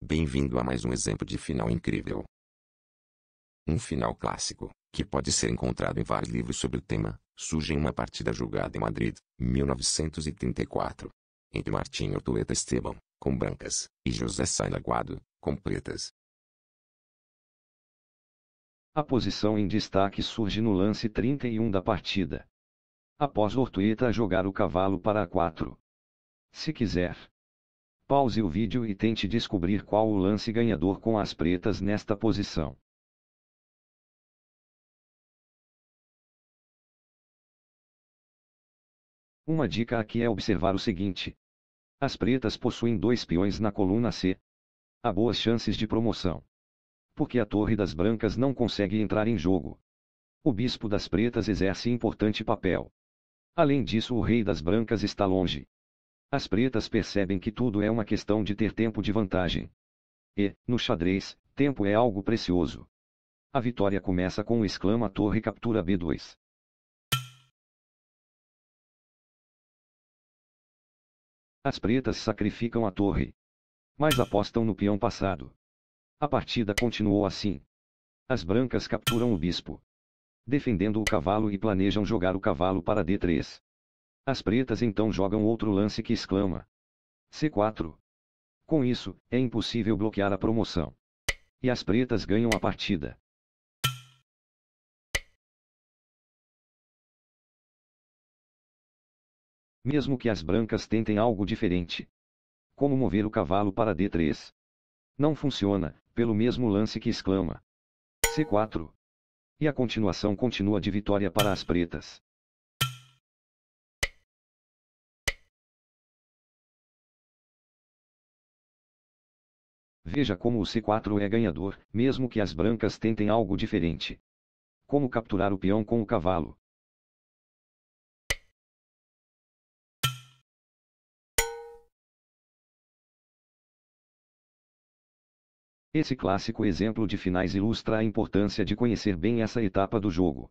Bem-vindo a mais um exemplo de final incrível. Um final clássico, que pode ser encontrado em vários livros sobre o tema, surge em uma partida julgada em Madrid, 1934. Entre Martim Hortoleta Esteban, com brancas, e José Sainaguado, com pretas. A posição em destaque surge no lance 31 da partida. Após Hortueta jogar o cavalo para a 4. Se quiser, Pause o vídeo e tente descobrir qual o lance ganhador com as pretas nesta posição. Uma dica aqui é observar o seguinte. As pretas possuem dois peões na coluna C. Há boas chances de promoção. Porque a torre das brancas não consegue entrar em jogo. O bispo das pretas exerce importante papel. Além disso o rei das brancas está longe. As pretas percebem que tudo é uma questão de ter tempo de vantagem. E, no xadrez, tempo é algo precioso. A vitória começa com o exclama torre captura B2. As pretas sacrificam a torre. Mas apostam no peão passado. A partida continuou assim. As brancas capturam o bispo. Defendendo o cavalo e planejam jogar o cavalo para D3. As pretas então jogam outro lance que exclama. C4. Com isso, é impossível bloquear a promoção. E as pretas ganham a partida. Mesmo que as brancas tentem algo diferente. Como mover o cavalo para D3. Não funciona, pelo mesmo lance que exclama. C4. E a continuação continua de vitória para as pretas. Veja como o C4 é ganhador, mesmo que as brancas tentem algo diferente. Como capturar o peão com o cavalo. Esse clássico exemplo de finais ilustra a importância de conhecer bem essa etapa do jogo.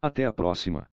Até a próxima!